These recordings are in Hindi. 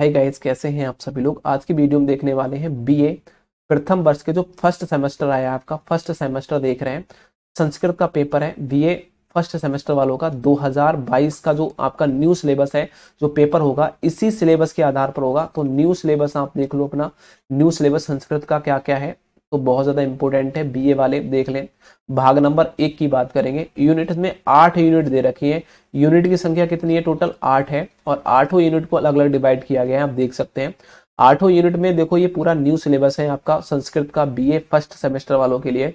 हाय गाइस कैसे हैं आप सभी लोग आज की वीडियो में देखने वाले हैं बीए प्रथम वर्ष के जो फर्स्ट सेमेस्टर आया आपका फर्स्ट सेमेस्टर देख रहे हैं संस्कृत का पेपर है बीए फर्स्ट सेमेस्टर वालों का 2022 का जो आपका न्यू सिलेबस है जो पेपर होगा इसी सिलेबस के आधार पर होगा तो न्यू सिलेबस आप देख लो अपना न्यू सिलेबस संस्कृत का क्या क्या है तो बहुत ज़्यादा इंपॉर्टेंट है बीए वाले देख लें भाग नंबर एक की बात करेंगे यूनिट में आठ यूनिट दे रखी है यूनिट की संख्या कितनी है टोटल आठ है और आठों यूनिट को अलग अलग डिवाइड किया गया है आप देख सकते हैं आठों यूनिट में देखो ये पूरा न्यू सिलेबस है आपका संस्कृत का बी फर्स्ट सेमेस्टर वालों के लिए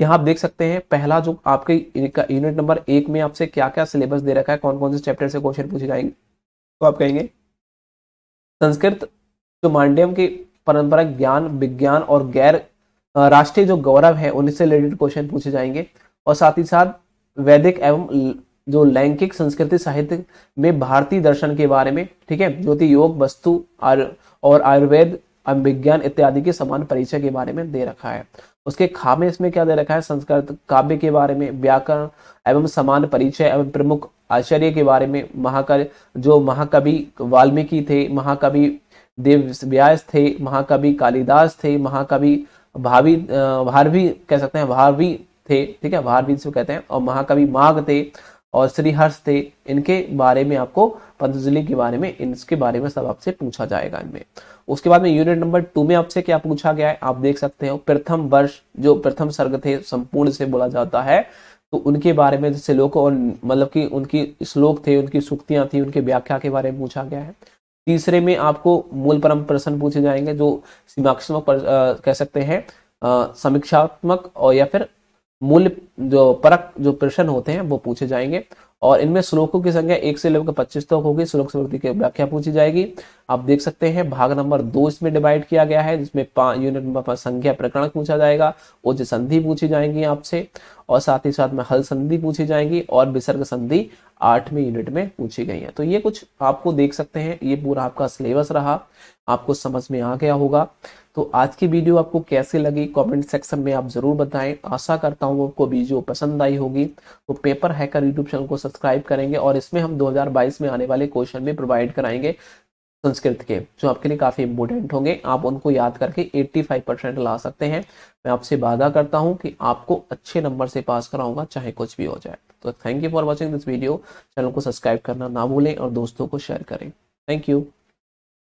यहाँ आप देख सकते हैं पहला जो आपके यूनिट नंबर एक में आपसे क्या क्या सिलेबस दे रखा है कौन कौन से चैप्टर से क्वेश्चन पूछे जाएंगे तो आप कहेंगे संस्कृत जो मांडियम के परंपरा ज्ञान विज्ञान और गैर राष्ट्रीय जो गौरव है उनसे रिलेटेड क्वेश्चन पूछे जाएंगे और साथ ही साथ वैदिक एवं जो लैंगिक संस्कृति साहित्य में भारतीय दर्शन के बारे में ठीक है ज्योति योग वस्तु और आयुर्वेद विज्ञान इत्यादि के समान परिचय के बारे में दे रखा है उसके खामे इसमें क्या दे रखा है संस्कृत काव्य के बारे में व्याकरण एवं समान परिचय एवं प्रमुख आचार्य के बारे में महाकवि जो महाकवि वाल्मीकि थे महाकवि देव व्यास थे महाकवि कालिदास थे महाकवि भावी भारवी कह सकते हैं भारवी थे ठीक है भारवी जिसको कहते हैं और महाकवि माघ थे और श्रीहर्ष थे इनके बारे में आपको पतंजलि के बारे में इनके बारे में सब आपसे पूछा जाएगा इनमें उसके बाद में यूनिट नंबर टू में आपसे क्या पूछा गया है आप देख सकते हो प्रथम वर्ष जो प्रथम सर्ग थे संपूर्ण से बोला जाता है तो उनके बारे में जैसे लोग और मतलब कि उनकी श्लोक थे उनकी सुक्तियां थी उनके व्याख्या के बारे में पूछा गया है तीसरे में आपको मूल परम प्रश्न पूछे जाएंगे जो सीमाक्षात्मक कह सकते हैं समीक्षात्मक और या फिर मूल जो परक जो प्रश्न होते हैं वो पूछे जाएंगे और इनमें श्लोकों की संख्या एक से लेकर पच्चीस तक होगी श्लोक समृद्धि की व्याख्या पूछी जाएगी आप देख सकते हैं भाग नंबर दो इसमें डिवाइड किया गया है जिसमें पांच यूनिट नंबर पांच संख्या प्रकरण पूछा जाएगा उच्च संधि पूछी जाएंगी आपसे और साथ ही साथ में हल संधि पूछी जाएंगी और विसर्ग संधि आठवीं यूनिट में पूछी गई है तो ये कुछ आपको देख सकते हैं ये पूरा आपका सिलेबस रहा आपको समझ में आ गया होगा तो आज की वीडियो आपको कैसे लगी कमेंट सेक्शन में आप जरूर बताएं आशा करता हूँ आपको वीडियो वीडियो पसंद आई होगी तो पेपर हैकर यूट्यूब चैनल को सब्सक्राइब करेंगे और इसमें हम 2022 में आने वाले क्वेश्चन भी प्रोवाइड कराएंगे संस्कृत के जो आपके लिए काफ़ी इंपोर्टेंट होंगे आप उनको याद करके 85 परसेंट ला सकते हैं मैं आपसे वादा करता हूं कि आपको अच्छे नंबर से पास कराऊंगा चाहे कुछ भी हो जाए तो thank you for watching this video channel को सब्सक्राइब करना ना भूलें और दोस्तों को शेयर करें थैंक यू